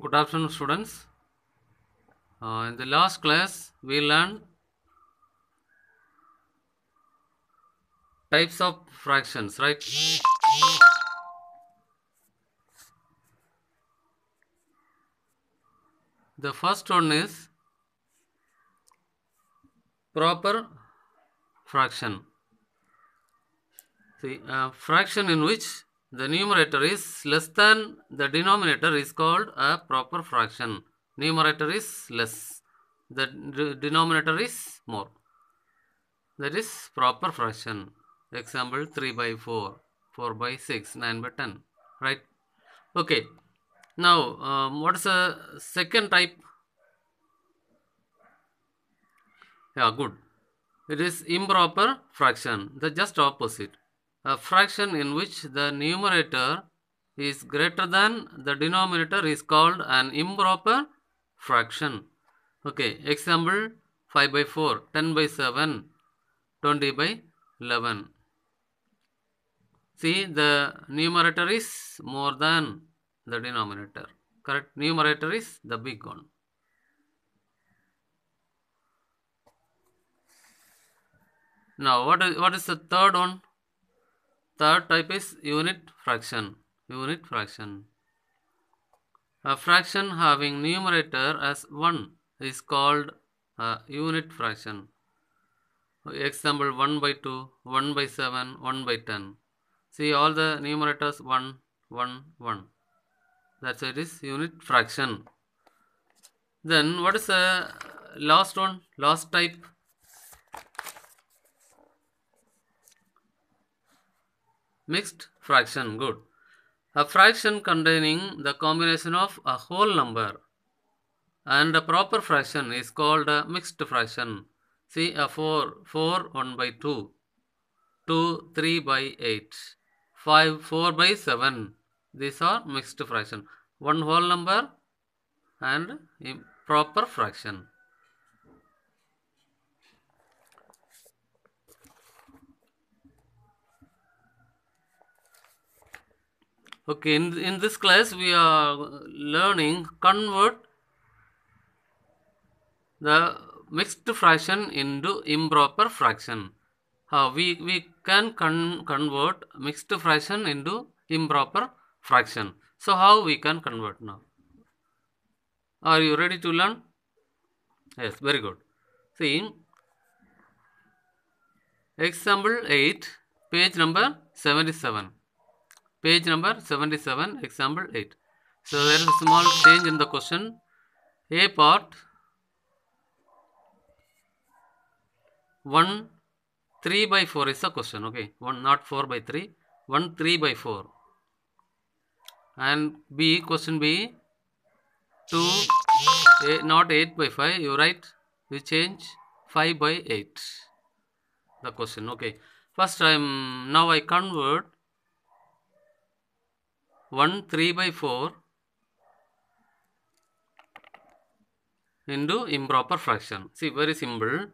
Good afternoon students. Uh, in the last class we learned types of fractions right. The first one is proper fraction. See, a uh, fraction in which the numerator is less than the denominator is called a proper fraction. Numerator is less, the denominator is more. That is proper fraction. Example 3 by 4, 4 by 6, 9 by 10. Right? Okay. Now, um, what is the second type? Yeah, good. It is improper fraction, the just opposite a fraction in which the numerator is greater than the denominator is called an improper fraction. Okay, example 5 by 4, 10 by 7, 20 by 11. See, the numerator is more than the denominator. Correct? Numerator is the big one. Now, what is, what is the third one? Third type is unit fraction. Unit fraction. A fraction having numerator as 1 is called a unit fraction. Example 1 by 2, 1 by 7, 1 by 10. See all the numerators 1, 1, 1. That's why it is unit fraction. Then what is the last one? Last type mixed fraction. Good. A fraction containing the combination of a whole number and a proper fraction is called a mixed fraction. See a 4, 4 1 by 2, 2 3 by 8, 5 4 by 7. These are mixed fraction. One whole number and proper fraction. okay in, in this class we are learning convert the mixed fraction into improper fraction uh, we we can con convert mixed fraction into improper fraction so how we can convert now are you ready to learn yes very good see example 8 page number 77 page number 77 example 8 so there is a small change in the question a part 1 3 by 4 is the question okay 1 not 4 by 3 1 3 by 4 and b question b 2 a, not 8 by 5 you write you change 5 by 8 the question okay first i am now i convert 1 3 by 4 into improper fraction. See very simple.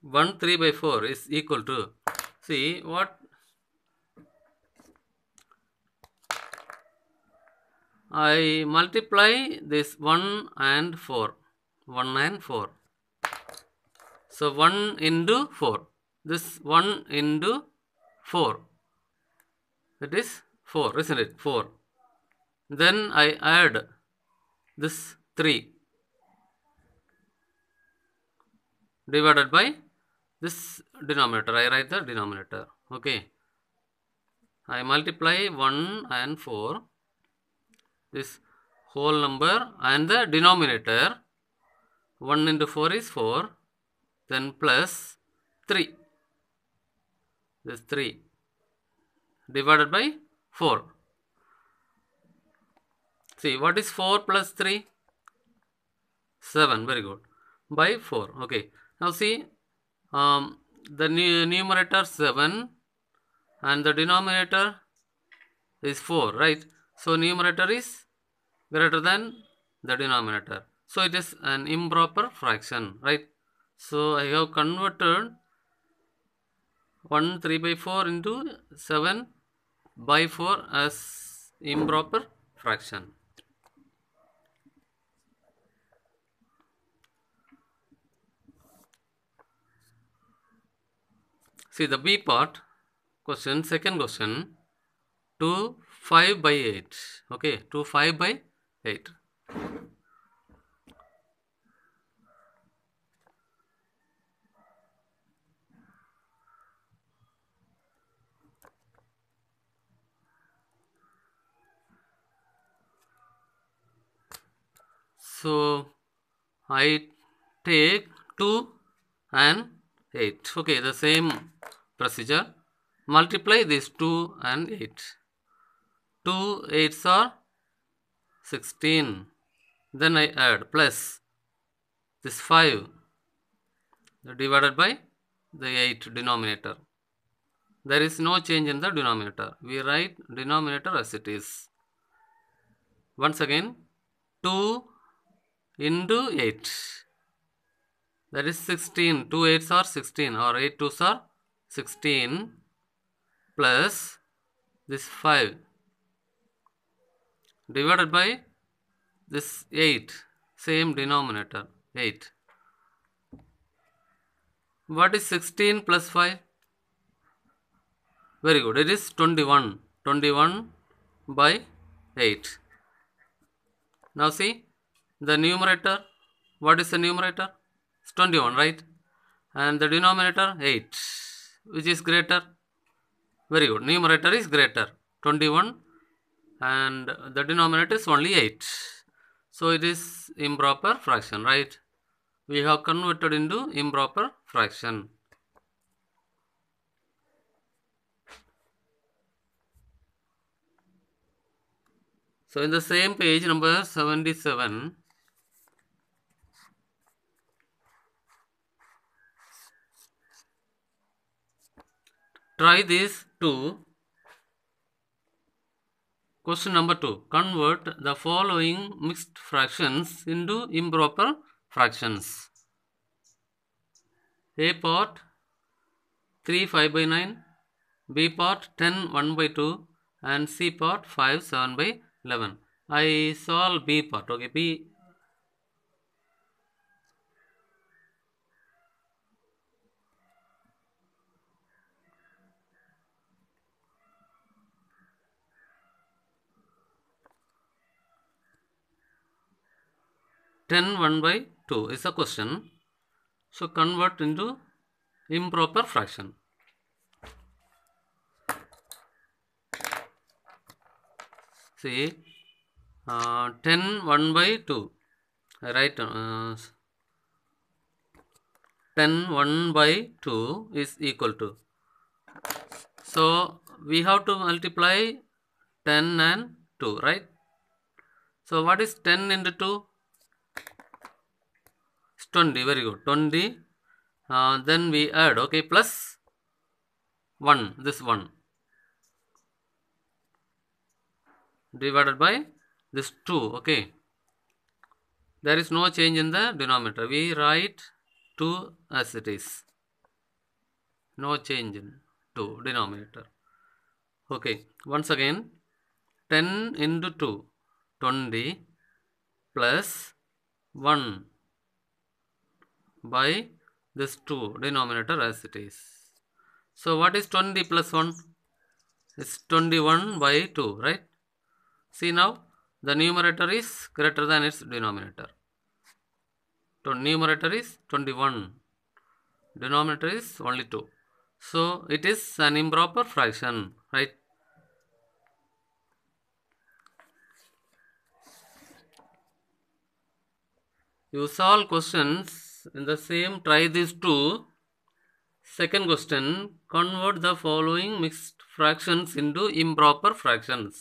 One three by four is equal to see what I multiply this 1 and 4. 1 and 4. So 1 into 4. This 1 into 4. It is 4, isn't it? 4. Then I add this 3 divided by this denominator. I write the denominator. Okay. I multiply 1 and 4 this whole number and the denominator 1 into 4 is 4 then plus 3 this 3 divided by 4 see what is 4 plus 3 7 very good by 4 okay now see um, the numerator 7 and the denominator is 4 right so numerator is greater than the denominator. So it is an improper fraction, right? So I have converted 1 3 by 4 into 7 by 4 as improper fraction. See the B part, question, second question to 5 by 8 okay to 5 by 8 so I take 2 and 8 okay the same procedure multiply these 2 and 8 2 8s are 16 then I add plus this 5 divided by the 8 denominator there is no change in the denominator we write denominator as it is once again 2 into 8 that is 16 2 8s are 16 or 8 2s are 16 plus this 5 divided by this 8 same denominator 8 what is 16 plus 5 very good it is 21 21 by 8 now see the numerator what is the numerator it's 21 right and the denominator 8 which is greater very good numerator is greater 21 and the denominator is only 8. So it is improper fraction, right? We have converted into improper fraction. So in the same page number 77, try this 2 Question number 2. Convert the following mixed fractions into improper fractions. A part 3 5 by 9, B part 10 1 by 2 and C part 5 7 by 11. I solve B part. Okay, B 10 1 by 2 is a question. So convert into improper fraction. See, uh, 10 1 by 2. I write uh, 10 1 by 2 is equal to. So we have to multiply 10 and 2, right? So what is 10 into 2? 20 very good 20 uh, then we add okay plus 1 this 1 divided by this 2 okay there is no change in the denominator we write 2 as it is no change in 2 denominator okay once again 10 into 2 20 plus 1 by this 2 denominator as it is. So what is 20 plus 1? It's 21 by 2, right? See now, the numerator is greater than its denominator. So numerator is 21. Denominator is only 2. So it is an improper fraction, right? You solve questions in the same try these two second question convert the following mixed fractions into improper fractions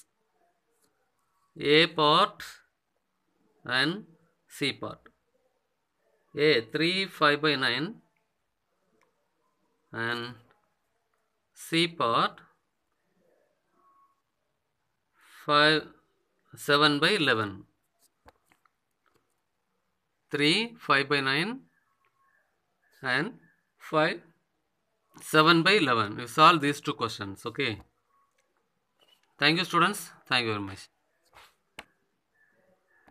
a part and c part a 3 5 by 9 and c part 5 7 by 11 3 5 by 9 and 5 7 by 11 you solve these two questions okay thank you students thank you very much